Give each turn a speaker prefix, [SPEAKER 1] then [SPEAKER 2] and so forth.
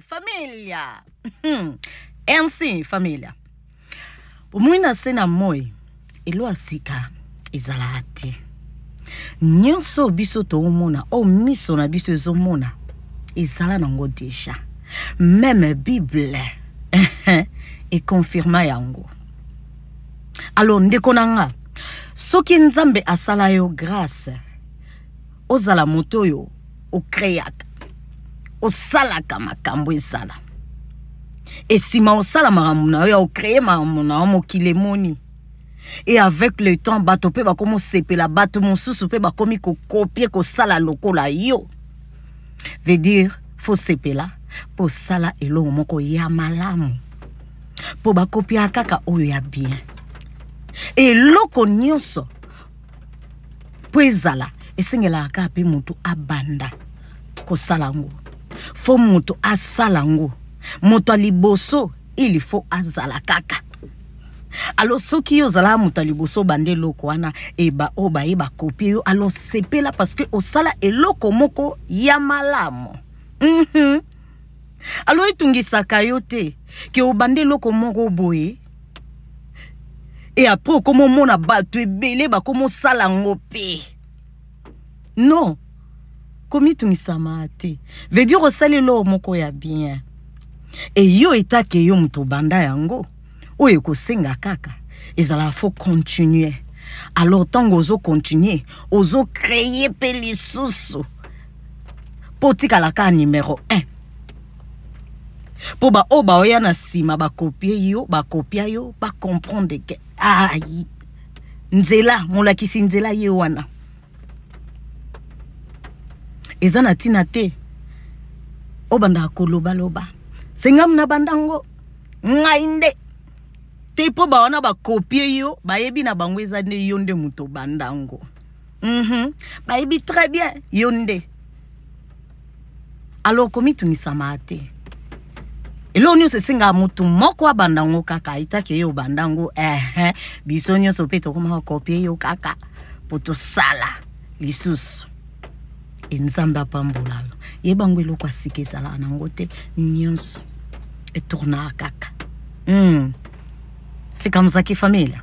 [SPEAKER 1] Familia! família! Hmm. familia, assim, família. sena moi, eloasika ezala te. Nyonso biso to o miso na biso zomona izala nango deja. Même Bible e confirma yango. Alors konanga, so ki nzambe asala yo grâce, ozala motoyo, o kreyak osalaka makambo et e ma osala ma na yo ya okreye makambo ma yo mokili emoni et avec le temps bato sous bakomi osepela bato mosusu copier ko sala local la yo veut dire po sala osala elongo ko ya malamu mpo bakopia kaka oyo ya bien eloko nyonso nioso ezala esengelaka kaka mpe abanda kosala yango fo moto asala yango moto ya liboso ili fo azala kaka alo soki yo ozalaka moto ya liboso obanda eloko wana eba eh oyo bayeba kopie yo alo sepela parceke osala eloko moko ya malamu mm -hmm. alo etungisaka yo te ke obanda eloko moko boye e apres okomomona bato ebele bakomosala yango mpe non komitungisama te vedire que tu moko ya bien eyi oyo ke yo banda yango oyo kaka Il faut continuer. alors ntango ozocontinue ozokreye mpe lisusu que la kalaka numero 1 mpo ba oyana sima bakopie yo bakopia yo bakomprendre ke nzela molakisi nzela yewana. wana eza na ntina te obandaka kolobaloba sengamu na bandango ngai nde te mpo bawana bakopie yo bayebi na bango eza nde yo nde moto bandango mm -hmm. bayebi très bien yo nde alors komitunisama te eloko nyonso esengaka motu moko abandango kaka aitaki ye obandango ehe biso nyonso mpe tokómaka kopie yo kaka mpo tosala lisusu E nzambe apambola yo yeba ngo eloko asika ezalaka nango te nyonso etournaka kaka mm. fikamzaki familia